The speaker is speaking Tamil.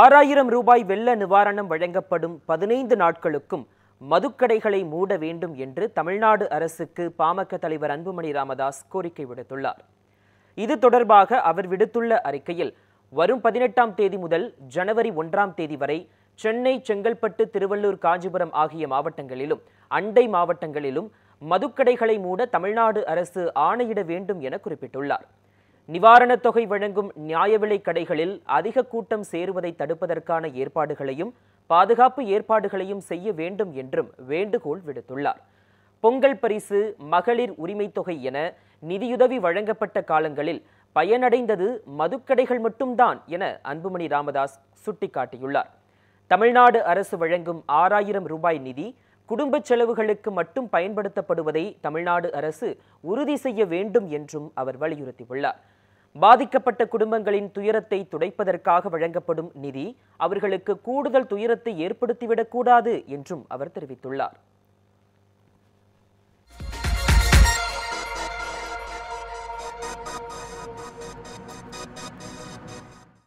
ஆறாயிரம் ரூபாய் வெள்ள நிவாரணம் வழங்கப்படும் பதினைந்து நாட்களுக்கும் மதுக்கடைகளை மூட வேண்டும் என்று தமிழ்நாடு அரசுக்கு பாமக தலைவர் அன்புமணி ராமதாஸ் கோரிக்கை விடுத்துள்ளார் இது தொடர்பாக அவர் விடுத்துள்ள அறிக்கையில் வரும் பதினெட்டாம் தேதி முதல் ஜனவரி ஒன்றாம் தேதி வரை சென்னை செங்கல்பட்டு திருவள்ளூர் காஞ்சிபுரம் ஆகிய மாவட்டங்களிலும் அண்டை மாவட்டங்களிலும் மதுக்கடைகளை மூட தமிழ்நாடு அரசு ஆணையிட வேண்டும் என குறிப்பிட்டுள்ளார் நிவாரணத் தொகை வழங்கும் நியாய விலை கடைகளில் அதிக கூட்டம் சேருவதை தடுப்பதற்கான ஏற்பாடுகளையும் பாதுகாப்பு ஏற்பாடுகளையும் செய்ய வேண்டும் என்றும் வேண்டுகோள் விடுத்துள்ளார் பொங்கல் பரிசு மகளிர் உரிமை தொகை என நிதியுதவி வழங்கப்பட்ட காலங்களில் பயனடைந்தது மதுக்கடைகள் மட்டும்தான் என அன்புமணி ராமதாஸ் சுட்டிக்காட்டியுள்ளார் தமிழ்நாடு அரசு வழங்கும் ஆறாயிரம் ரூபாய் நிதி குடும்ப செலவுகளுக்கு மட்டும் பயன்படுத்தப்படுவதை தமிழ்நாடு அரசு உறுதி செய்ய வேண்டும் என்றும் அவர் வலியுறுத்தியுள்ளார் பாதிக்கப்பட்ட குடும்பங்களின் துயரத்தை துடைப்பதற்காக வழங்கப்படும் நிதி அவர்களுக்கு கூடுதல் துயரத்தை ஏற்படுத்திவிடக் கூடாது என்றும் அவர் தெரிவித்துள்ளார்